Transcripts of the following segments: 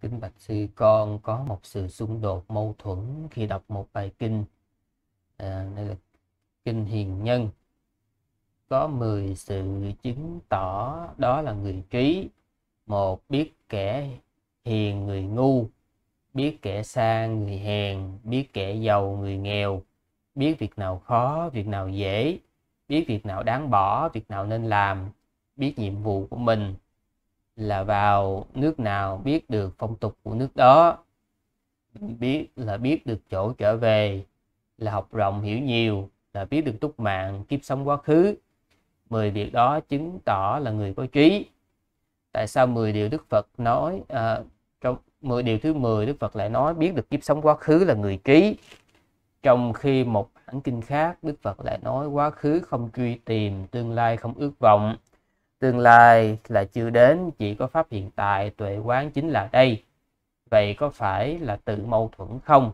kính bạch sư con có một sự xung đột mâu thuẫn khi đọc một bài kinh à, đây là kinh hiền nhân có 10 sự chứng tỏ đó là người trí một biết kẻ hiền người ngu biết kẻ xa người hèn biết kẻ giàu người nghèo biết việc nào khó việc nào dễ biết việc nào đáng bỏ việc nào nên làm biết nhiệm vụ của mình là vào nước nào biết được phong tục của nước đó biết là biết được chỗ trở về là học rộng hiểu nhiều là biết được túc mạng kiếp sống quá khứ mười việc đó chứng tỏ là người có trí tại sao mười điều Đức Phật nói à, trong mười điều thứ mười Đức Phật lại nói biết được kiếp sống quá khứ là người trí trong khi một hãng kinh khác Đức Phật lại nói quá khứ không truy tìm tương lai không ước vọng tương lai là chưa đến chỉ có pháp hiện tại tuệ quán chính là đây vậy có phải là tự mâu thuẫn không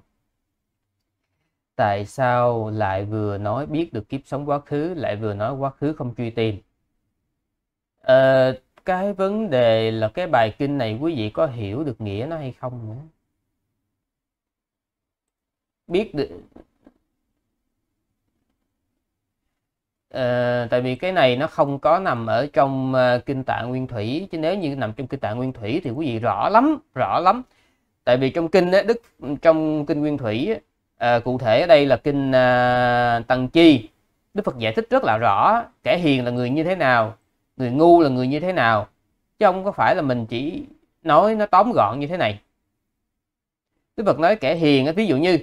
tại sao lại vừa nói biết được kiếp sống quá khứ lại vừa nói quá khứ không truy tìm ờ, cái vấn đề là cái bài kinh này quý vị có hiểu được nghĩa nó hay không nữa biết được Ờ, tại vì cái này nó không có nằm ở trong uh, kinh tạng nguyên thủy chứ nếu như nằm trong kinh tạng nguyên thủy thì quý vị rõ lắm rõ lắm tại vì trong kinh ấy, đức trong kinh nguyên thủy uh, cụ thể ở đây là kinh uh, tăng chi đức phật giải thích rất là rõ kẻ hiền là người như thế nào người ngu là người như thế nào chứ không có phải là mình chỉ nói nó tóm gọn như thế này đức phật nói kẻ hiền ví dụ như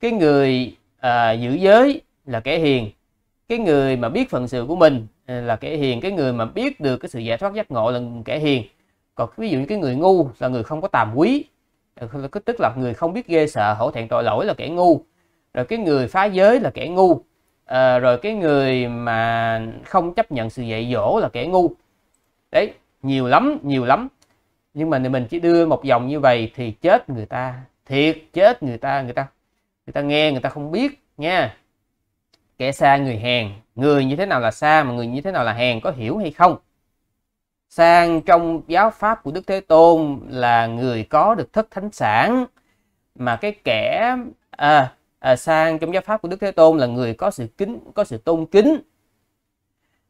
cái người à, giữ giới là kẻ hiền cái người mà biết phần sự của mình ờ, là kẻ hiền cái người mà biết được cái sự giải thoát giác ngộ là kẻ hiền còn ví dụ như cái người ngu là người không có tàm quý ờ, tức là người không biết ghê sợ hổ thẹn tội lỗi là kẻ ngu rồi cái người phá giới là kẻ ngu à, rồi cái người mà không chấp nhận sự dạy dỗ là kẻ ngu đấy nhiều lắm nhiều lắm nhưng mà mình chỉ đưa một dòng như vậy thì chết người ta thiệt chết người ta người ta người ta nghe người ta không biết nha kẻ xa người hèn người như thế nào là xa mà người như thế nào là hèn có hiểu hay không sang trong giáo pháp của đức thế tôn là người có được thất thánh sản mà cái kẻ à, à, sang trong giáo pháp của đức thế tôn là người có sự kính có sự tôn kính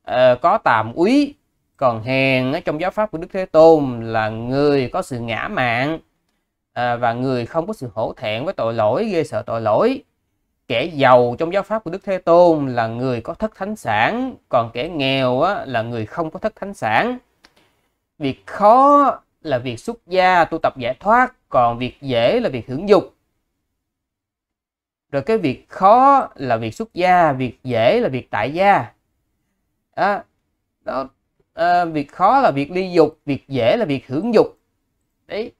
à, có tạm úy còn hèn ở trong giáo pháp của đức thế tôn là người có sự ngã mạng à, ờ, và người không có sự hổ thẹn với tội lỗi ghê sợ tội lỗi kẻ giàu trong giáo pháp của Đức Thế Tôn là người có thất thánh sản, còn kẻ nghèo á, là người không có thất thánh sản. Việc khó là việc xuất gia tu tập giải thoát, còn việc dễ là việc hưởng dục. Rồi cái việc khó là việc xuất gia, việc dễ là việc tại gia. À, đó, à, việc khó là việc ly dục, việc dễ là việc hưởng dục. Đấy,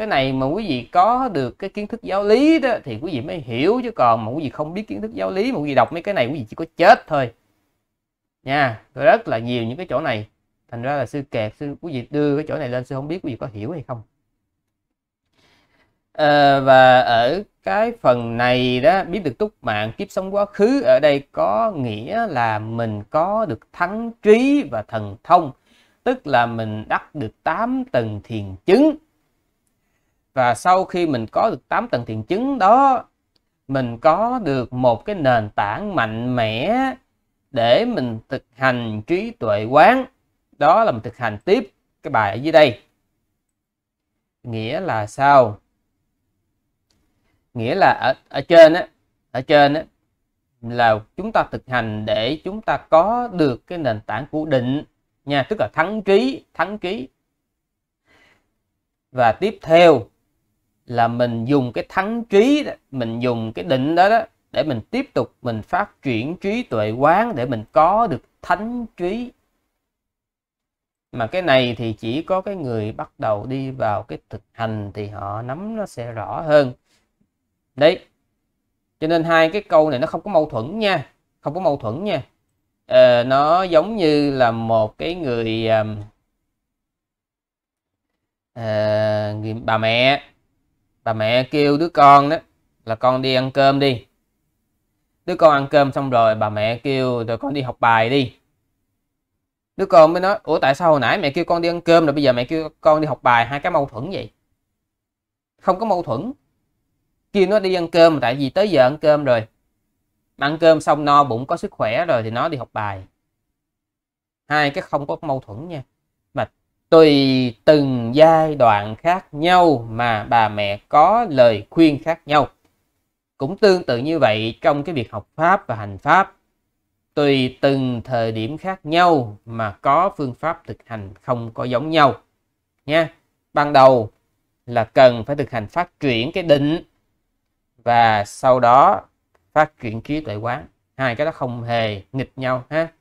cái này mà quý vị có được cái kiến thức giáo lý đó thì quý vị mới hiểu chứ còn mà quý vị không biết kiến thức giáo lý mà quý vị đọc mấy cái này quý vị chỉ có chết thôi nha rất là nhiều những cái chỗ này thành ra là sư kẹt sư quý vị đưa cái chỗ này lên sư không biết quý vị có hiểu hay không à, và ở cái phần này đó biết được túc mạng kiếp sống quá khứ ở đây có nghĩa là mình có được thắng trí và thần thông tức là mình đắc được 8 tầng thiền chứng và sau khi mình có được 8 tầng thiện chứng đó mình có được một cái nền tảng mạnh mẽ để mình thực hành trí tuệ quán đó là mình thực hành tiếp cái bài ở dưới đây nghĩa là sao nghĩa là ở ở trên á ở trên á là chúng ta thực hành để chúng ta có được cái nền tảng của định nha tức là thắng trí thắng trí và tiếp theo là mình dùng cái thắng trí đó, mình dùng cái định đó đó để mình tiếp tục mình phát triển trí tuệ quán để mình có được thánh trí mà cái này thì chỉ có cái người bắt đầu đi vào cái thực hành thì họ nắm nó sẽ rõ hơn đấy cho nên hai cái câu này nó không có mâu thuẫn nha không có mâu thuẫn nha à, nó giống như là một cái người à, người bà mẹ bà mẹ kêu đứa con đó là con đi ăn cơm đi đứa con ăn cơm xong rồi bà mẹ kêu rồi con đi học bài đi đứa con mới nói ủa tại sao hồi nãy mẹ kêu con đi ăn cơm rồi bây giờ mẹ kêu con đi học bài hai cái mâu thuẫn vậy không có mâu thuẫn kêu nó đi ăn cơm tại vì tới giờ ăn cơm rồi mà ăn cơm xong no bụng có sức khỏe rồi thì nó đi học bài hai cái không có mâu thuẫn nha mà tùy từng giai đoạn khác nhau mà bà mẹ có lời khuyên khác nhau. Cũng tương tự như vậy trong cái việc học pháp và hành pháp. Tùy từng thời điểm khác nhau mà có phương pháp thực hành không có giống nhau. Nha. Ban đầu là cần phải thực hành phát triển cái định và sau đó phát triển trí tuệ quán. Hai cái đó không hề nghịch nhau ha.